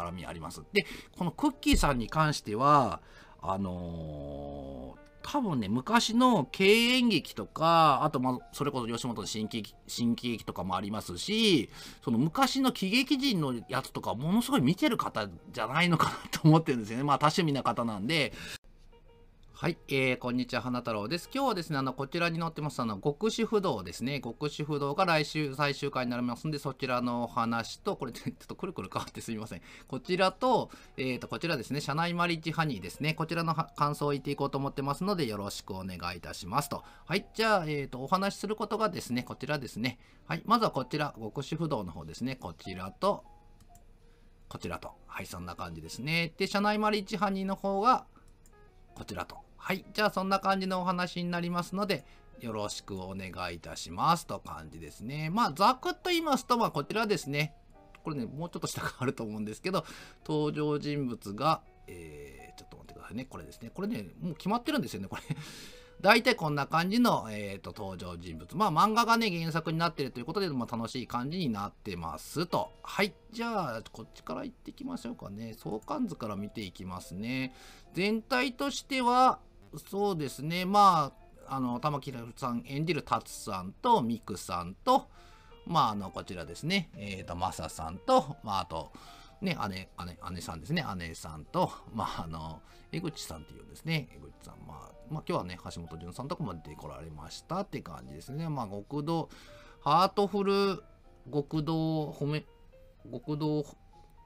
絡みあります。で、このクッキーさんに関しては、あのー多分ね、昔の経営劇とか、あと、まあ、それこそ吉本の新喜新喜劇とかもありますし、その昔の喜劇人のやつとか、ものすごい見てる方じゃないのかなと思ってるんですよね。まあ、多趣味な方なんで、はい、えー、こんにちは、花太郎です。今日はですね、あの、こちらに載ってます、あの、極主不動ですね。極主不動が来週最終回になりますんで、そちらのお話と、これ、ちょっとくるくる変わってすみません。こちらと、えっ、ー、と、こちらですね、社内マリッジハニーですね。こちらの感想を言っていこうと思ってますので、よろしくお願いいたしますと。はい、じゃあ、えっ、ー、と、お話しすることがですね、こちらですね。はい、まずはこちら、極主不動の方ですね。こちらと、こちらと。はい、そんな感じですね。で、社内マリッジハニーの方が、こちらと。はい。じゃあそんな感じのお話になりますので、よろしくお願いいたしますと感じですね。まあ、ざくっと言いますと、まあ、こちらですね。これね、もうちょっと下があると思うんですけど、登場人物が、えー、ちょっと待ってくださいね。これですね。これね、もう決まってるんですよね、これ 大体こんな感じの、えーと、登場人物。まあ漫画がね、原作になってるということで、まあ、楽しい感じになってますと。はい。じゃあ、こっちから行ってきましょうかね。相関図から見ていきますね。全体としては、そうですねまああの玉木さん演じる達さんとミクさんとまああのこちらですねえー、とマサさんとまああとね、姉、姉、姉さんですね。姉さんと、まあ、あの、江口さんっていうですね。江口さん、まあ、まあ、今日はね、橋本潤さんとかも出てこられましたって感じですね。まあ、極道、ハートフル、極道褒め、極道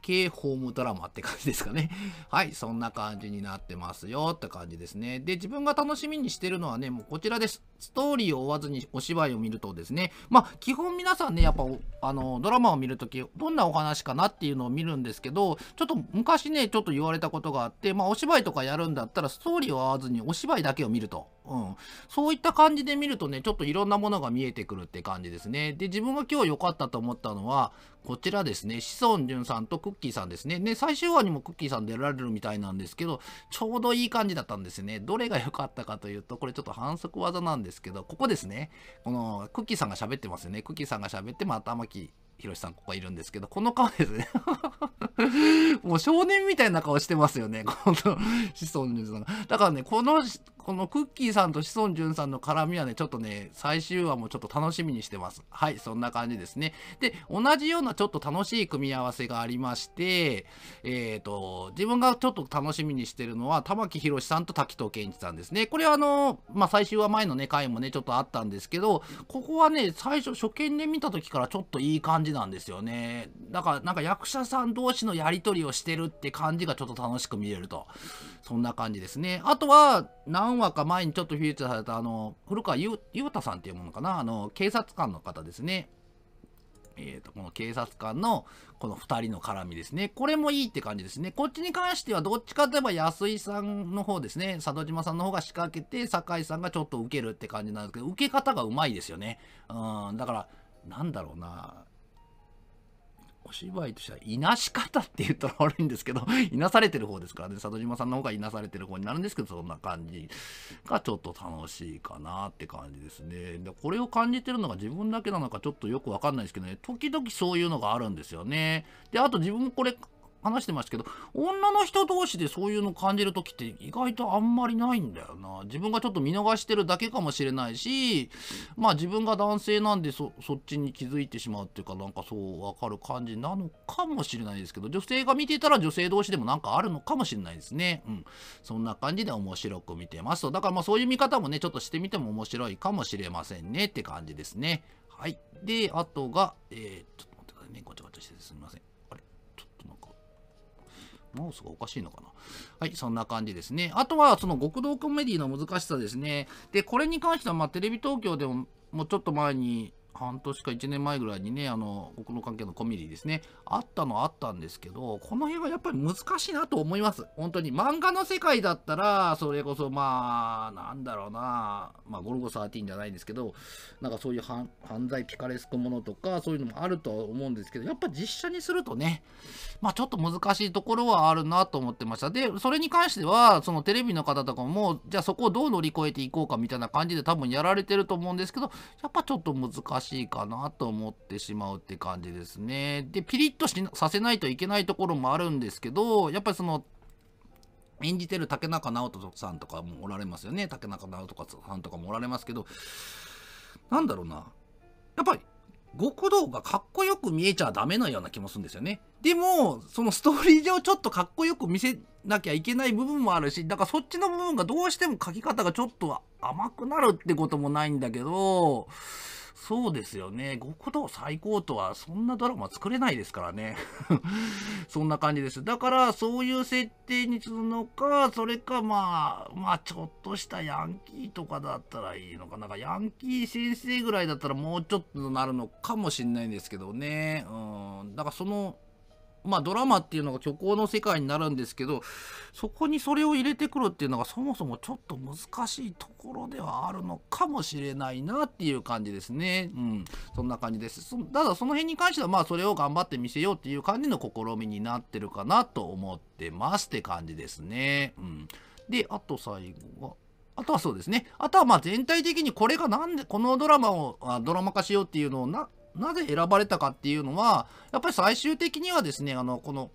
系ホームドラマって感じですかね。はい、そんな感じになってますよって感じですね。で、自分が楽しみにしてるのはね、もうこちらです。ストーリーを追わずにお芝居を見るとですね、まあ、基本皆さんね、やっぱ、あの、ドラマを見るとき、どんなお話かなっていうのを見るんですけど、ちょっと昔ね、ちょっと言われたことがあって、まあ、お芝居とかやるんだったら、ストーリーを追わずにお芝居だけを見ると。うん。そういった感じで見るとね、ちょっといろんなものが見えてくるって感じですね。で、自分が今日良かったと思ったのは、こちらですね、志尊淳さんとクッキーさんですね。ね、最終話にもクッキーさん出られるみたいなんですけど、ちょうどいい感じだったんですね。どれが良かったかというと、これちょっと反則技なんですけど、ここですね、このクッキーさんが喋ってますよね。クッキーさんが喋って、また玉木ひろしさんここいるんですけど、この顔ですね もう少年みたいな顔してますよね。この、子孫淳さんが。だからね、このこのクッキーさんと志尊淳さんの絡みはね、ちょっとね、最終話もちょっと楽しみにしてます。はい、そんな感じですね。で、同じようなちょっと楽しい組み合わせがありまして、えっ、ー、と、自分がちょっと楽しみにしてるのは、玉木宏さんと滝藤健一さんですね。これはあの、まあ、最終話前のね、回もね、ちょっとあったんですけど、ここはね、最初、初見で見た時からちょっといい感じなんですよね。だから、なんか役者さん同士のやりとりをしてるって感じがちょっと楽しく見れると。そんな感じですね。あとは、何話か前にちょっとフィーチャーされた、あの、古川優太さんっていうものかな、あの、警察官の方ですね。えーと、この警察官のこの2人の絡みですね。これもいいって感じですね。こっちに関してはどっちかといえば安井さんの方ですね。里島さんの方が仕掛けて、酒井さんがちょっと受けるって感じなんですけど、受け方がうまいですよね。うん、だから、なんだろうな。お芝居としてはいなし方って言ったら悪いんですけど、いなされてる方ですからね、里島さんの方がいなされてる方になるんですけど、そんな感じがちょっと楽しいかなって感じですね。で、これを感じてるのが自分だけなのかちょっとよくわかんないですけどね、時々そういうのがあるんですよね。で、あと自分もこれ話してましたけど、女の人同士でそういうの感じる時って意外とあんまりないんだよな。自分がちょっと見逃してるだけかもしれないし、まあ自分が男性なんでそっちに気づいてしまうっていうか、なんかそうわかる感じなのかもしれないですけど、女性が見てたら女性同士でもなんかあるのかもしれないですね。うん。そんな感じで面白く見てます。だからまあそういう見方もね、ちょっとしてみても面白いかもしれませんねって感じですね。はい。で、あとが、えー、ちょっと待ってくださいね。ごちゃごちゃしてすみません。マウスがおかしいのかなはい、そんな感じですね。あとは、その極道コメディの難しさですね。で、これに関しては、まあ、テレビ東京でも、もうちょっと前に半年か1年前ぐらいにね、あの、僕の関係のコミュニティですね、あったのあったんですけど、この辺はやっぱり難しいなと思います。本当に。漫画の世界だったら、それこそまあ、なんだろうな、まあ、ゴルゴ13じゃないんですけど、なんかそういう犯罪ピカレスクものとか、そういうのもあるとは思うんですけど、やっぱ実写にするとね、まあちょっと難しいところはあるなと思ってました。で、それに関しては、そのテレビの方とかも、じゃあそこをどう乗り越えていこうかみたいな感じで多分やられてると思うんですけど、やっぱちょっと難しい。しいかなと思ってしまうって感じですね。で、ピリッとしさせないといけないところもあるんですけど、やっぱりその、演じてる竹中直人さんとかもおられますよね。竹中直人さんとかもおられますけど、なんだろうな。やっぱり、極道がかっこよく見えちゃダメなような気もするんですよね。でも、そのストーリー上ちょっとかっこよく見せなきゃいけない部分もあるし、だからそっちの部分がどうしても書き方がちょっと甘くなるってこともないんだけど、そうですよね。極道最高とはそんなドラマ作れないですからね。そんな感じです。だからそういう設定にするのか、それかまあ、まあちょっとしたヤンキーとかだったらいいのか。なんかヤンキー先生ぐらいだったらもうちょっとなるのかもしんないんですけどね。うん。だからその、まあドラマっていうのが虚構の世界になるんですけどそこにそれを入れてくるっていうのがそもそもちょっと難しいところではあるのかもしれないなっていう感じですねうんそんな感じですただその辺に関してはまあそれを頑張って見せようっていう感じの試みになってるかなと思ってますって感じですねうんであと最後はあとはそうですね。あとはまあ全体的にこれがなんで、このドラマをあドラマ化しようっていうのをな、なぜ選ばれたかっていうのは、やっぱり最終的にはですね、あの、この、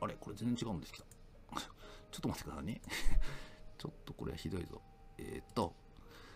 あれこれ全然違うんですけど。ちょっと待ってくださいね ちょっとこれはひどいぞ。えー、っと、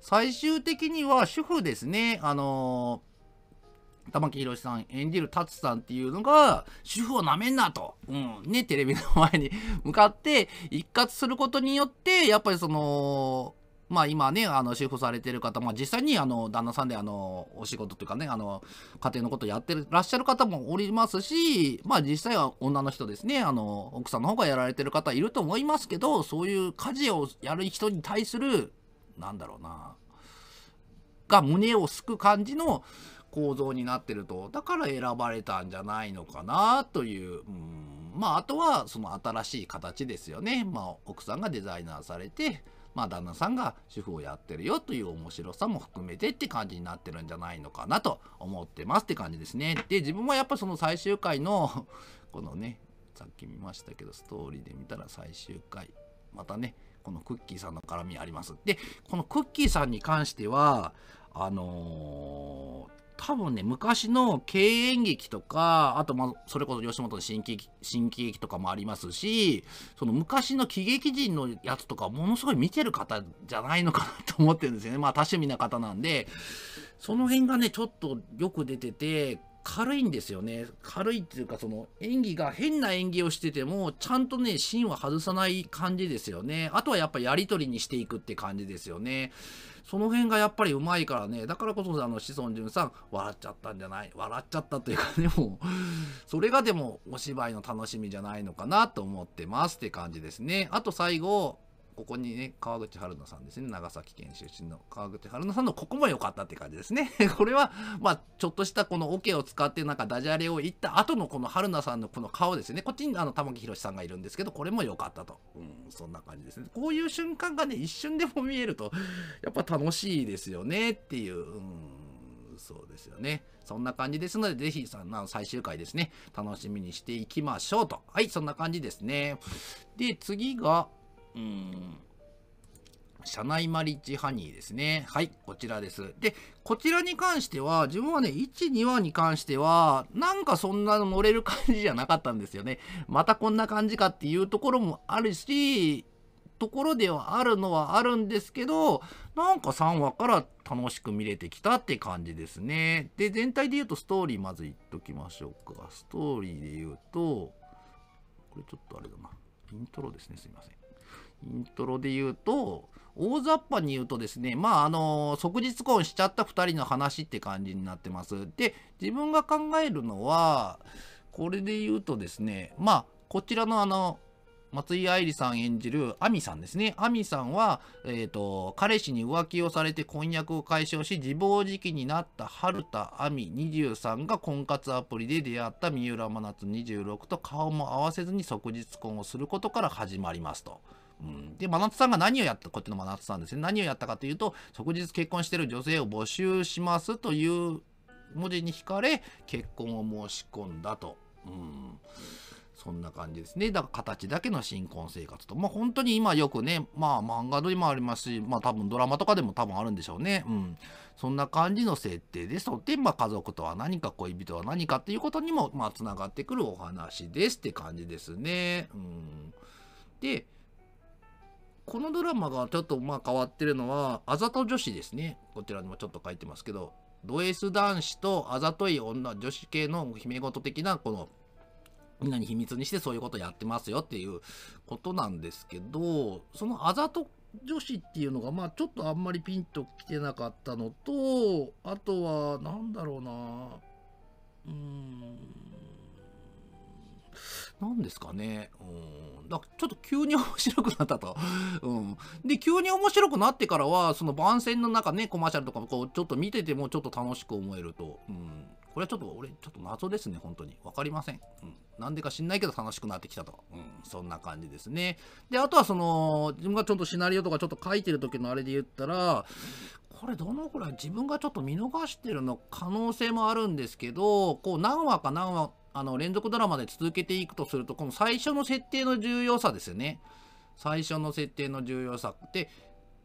最終的には主婦ですね、あのー、玉木宏さん演じる達さんっていうのが、主婦をなめんなと、うん、ね、テレビの前に向かって一括することによって、やっぱりその、まあ今ね、あの、主婦されてる方、まあ実際にあの、旦那さんであの、お仕事というかね、あの、家庭のことやってらっしゃる方もおりますし、まあ実際は女の人ですね、あの、奥さんの方がやられてる方いると思いますけど、そういう家事をやる人に対する、なんだろうな、が胸をすく感じの構造になってると、だから選ばれたんじゃないのかな、という、うんまあ、あとはその新しい形ですよね。まあ、奥さんがデザイナーされて、まあ、旦那さんが主婦をやってるよという面白さも含めてって感じになってるんじゃないのかなと思ってますって感じですね。で、自分はやっぱその最終回の このね、さっき見ましたけど、ストーリーで見たら最終回、またね、このクッキーさんの絡みあります。で、このクッキーさんに関しては、あのー多分ね、昔の経営劇とか、あと、まあ、それこそ吉本の新喜新喜劇とかもありますし、その昔の喜劇人のやつとか、ものすごい見てる方じゃないのかなと思ってるんですよね。まあ、多趣味な方なんで、その辺がね、ちょっとよく出てて、軽いんですよね軽いっていうかその演技が変な演技をしててもちゃんとね芯は外さない感じですよねあとはやっぱやり取りにしていくって感じですよねその辺がやっぱりうまいからねだからこそあの志尊淳さん笑っちゃったんじゃない笑っちゃったというかねもうそれがでもお芝居の楽しみじゃないのかなと思ってますって感じですねあと最後ここにね、川口春奈さんですね、長崎県出身の川口春奈さんのここも良かったって感じですね。これは、まあ、ちょっとしたこのオ、ケを使ってなんかダジャレを言った後のこの春奈さんのこの顔ですね、こっちにあの玉木宏さんがいるんですけど、これも良かったと。うん、そんな感じですね。こういう瞬間がね、一瞬でも見えると、やっぱ楽しいですよねっていう。うんそうですよね。そんな感じですので、ぜひさん最終回ですね、楽しみにしていきましょうと。はい、そんな感じですね。で、次が、うん。社内マリッジハニーですね。はい、こちらです。で、こちらに関しては、自分はね、1、2話に関しては、なんかそんな乗れる感じじゃなかったんですよね。またこんな感じかっていうところもあるし、ところではあるのはあるんですけど、なんか3話から楽しく見れてきたって感じですね。で、全体で言うとストーリーまず言っときましょうか。ストーリーで言うと、これちょっとあれだな。イントロですね。すいません。イントロで言うと、大雑把に言うとですね、まあ、あの、即日婚しちゃった2人の話って感じになってます。で、自分が考えるのは、これで言うとですね、まあ、こちらのあの、松井愛理さん演じるアミさんですね。アミさんは、えっ、ー、と、彼氏に浮気をされて婚約を解消し、自暴自棄になった春田亜美23が婚活アプリで出会った三浦真夏26と顔も合わせずに即日婚をすることから始まりますと。うん、で、真夏さんが何をやったこっちの真夏さんですね。何をやったかというと、即日結婚してる女性を募集しますという文字に惹かれ、結婚を申し込んだと。うん。そんな感じですね。だから形だけの新婚生活と。まあ本当に今よくね、まあ漫画りもありますし、まあ多分ドラマとかでも多分あるんでしょうね。うん。そんな感じの設定です。で、まあ家族とは何か恋人は何かっていうことにも、まあ繋がってくるお話ですって感じですね。うん。で、このドラマがちょっとまあ変わってるのは、あざと女子ですね。こちらにもちょっと書いてますけど、ド S 男子とあざとい女、女子系の姫事的な、この、みんなに秘密にしてそういうことやってますよっていうことなんですけど、そのあざと女子っていうのが、まあちょっとあんまりピンときてなかったのと、あとは、なんだろうなうーん、何ですかね。うんだちょっと急に面白くなったと。うん。で、急に面白くなってからは、その番宣の中ね、コマーシャルとかもこう、ちょっと見ててもちょっと楽しく思えると。うん。これはちょっと俺、ちょっと謎ですね、本当に。分かりません。うん。なんでか知んないけど楽しくなってきたと。うん。そんな感じですね。で、あとはその、自分がちょっとシナリオとかちょっと書いてる時のあれで言ったら、これどのくらい自分がちょっと見逃してるの可能性もあるんですけど、こう何話か何話あの連続ドラマで続けていくとするとこの最初の設定の重要さですよね最初の設定の重要さで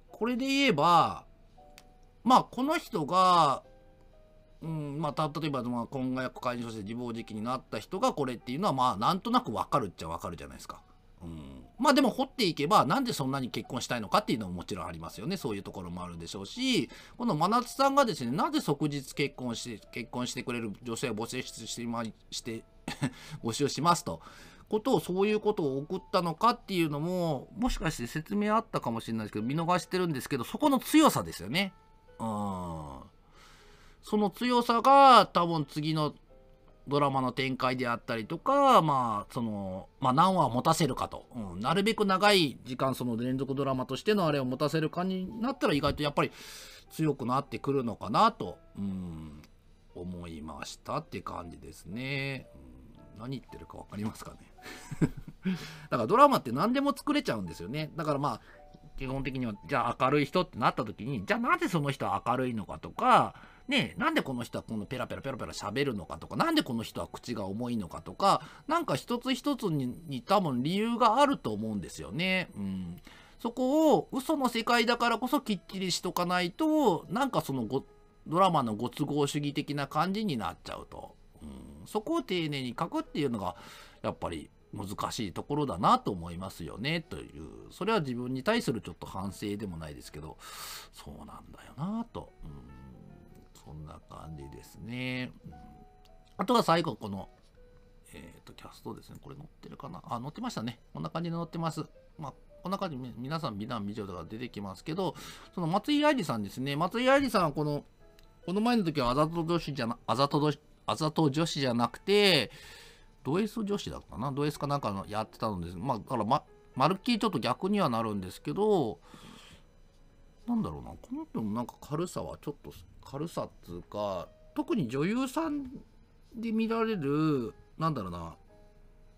これで言えばまあこの人がうんまあ、例えば、まあ、婚約解除して自暴自棄になった人がこれっていうのはまあなんとなくわかるっちゃわかるじゃないですか。うん、まあでも掘っていけばなんでそんなに結婚したいのかっていうのももちろんありますよねそういうところもあるでしょうしこの真夏さんがですねなぜ即日結婚して結婚してくれる女性を募集してまして 募集しますとことをそういうことを送ったのかっていうのももしかして説明あったかもしれないですけど見逃してるんですけどそこの強さですよね。うんその強さが多分次のドラマの展開であったりとか、まあ、その、まあ、何話を持たせるかと、うん、なるべく長い時間、その連続ドラマとしてのあれを持たせるかになったら、意外とやっぱり強くなってくるのかなと、うん、思いましたって感じですね。うん、何言ってるか分かりますかね だからドラマって何でも作れちゃうんですよね。だからまあ、基本的には、じゃあ明るい人ってなった時に、じゃあなぜその人は明るいのかとか、ね、なんでこの人はこのペラペラペラペラ喋るのかとか、なんでこの人は口が重いのかとか、なんか一つ一つにに多分理由があると思うんですよね。うん。そこを嘘の世界だからこそきっちりしとかないと、なんかそのごドラマのご都合主義的な感じになっちゃうと。うん、そこを丁寧に書くっていうのが、やっぱり難しいところだなと思いますよねというそれは自分に対するちょっと反省でもないですけどそうなんだよなと、うん、そんな感じですね。うん、あとは最後、この、えっ、ー、と、キャストですね。これ乗ってるかなあ、載ってましたね。こんな感じで載ってます。まあ、こんな感じで皆さん美男美女とか出てきますけど、その松井愛理さんですね。松井愛理さんはこの、この前の時はあざと女子じゃな、あざとあざと女子じゃなくて、ド S 女子だったかなド S かなんかのやってたのです。まあ、だからま、まるっきりちょっと逆にはなるんですけど、なんだろうな、この人のなんか軽さはちょっと軽さっつうか特に女優さんで見られるなんだろうな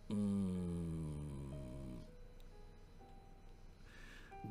うーん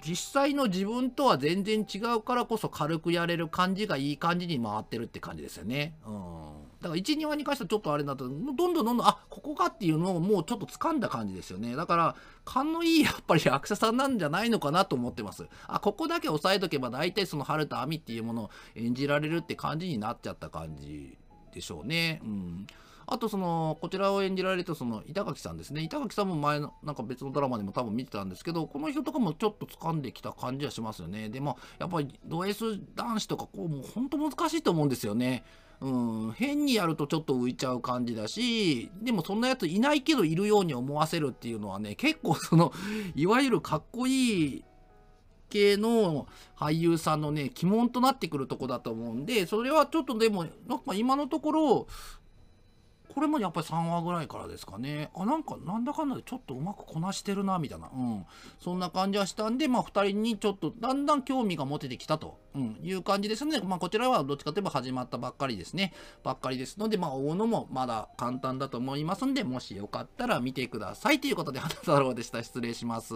実際の自分とは全然違うからこそ軽くやれる感じがいい感じに回ってるって感じですよね。うんだから1、2話に関してはちょっとあれだったどんどんどんどん、あ、ここかっていうのをもうちょっと掴んだ感じですよね。だから、勘のいいやっぱり役者さんなんじゃないのかなと思ってます。あ、ここだけ押さえとけば大体その春田亜美っていうものを演じられるって感じになっちゃった感じでしょうね。うん。あとその、こちらを演じられるとその板垣さんですね。板垣さんも前の、なんか別のドラマでも多分見てたんですけど、この人とかもちょっと掴んできた感じはしますよね。でも、やっぱりド S 男子とかこう、もう本当難しいと思うんですよね。うん、変にやるとちょっと浮いちゃう感じだし、でもそんなやついないけどいるように思わせるっていうのはね、結構その、いわゆるかっこいい系の俳優さんのね、鬼門となってくるとこだと思うんで、それはちょっとでも、なんか今のところ、これもやっぱり3話ぐらいからですかね。あ、なんか、なんだかんだでちょっとうまくこなしてるな、みたいな。うん。そんな感じはしたんで、まあ、2人にちょっとだんだん興味が持ててきたと、うん、いう感じですので、まあ、こちらはどっちかといえば始まったばっかりですね。ばっかりですので、まあ、追うのもまだ簡単だと思いますんで、もしよかったら見てください。ということで、花太郎でした。失礼します。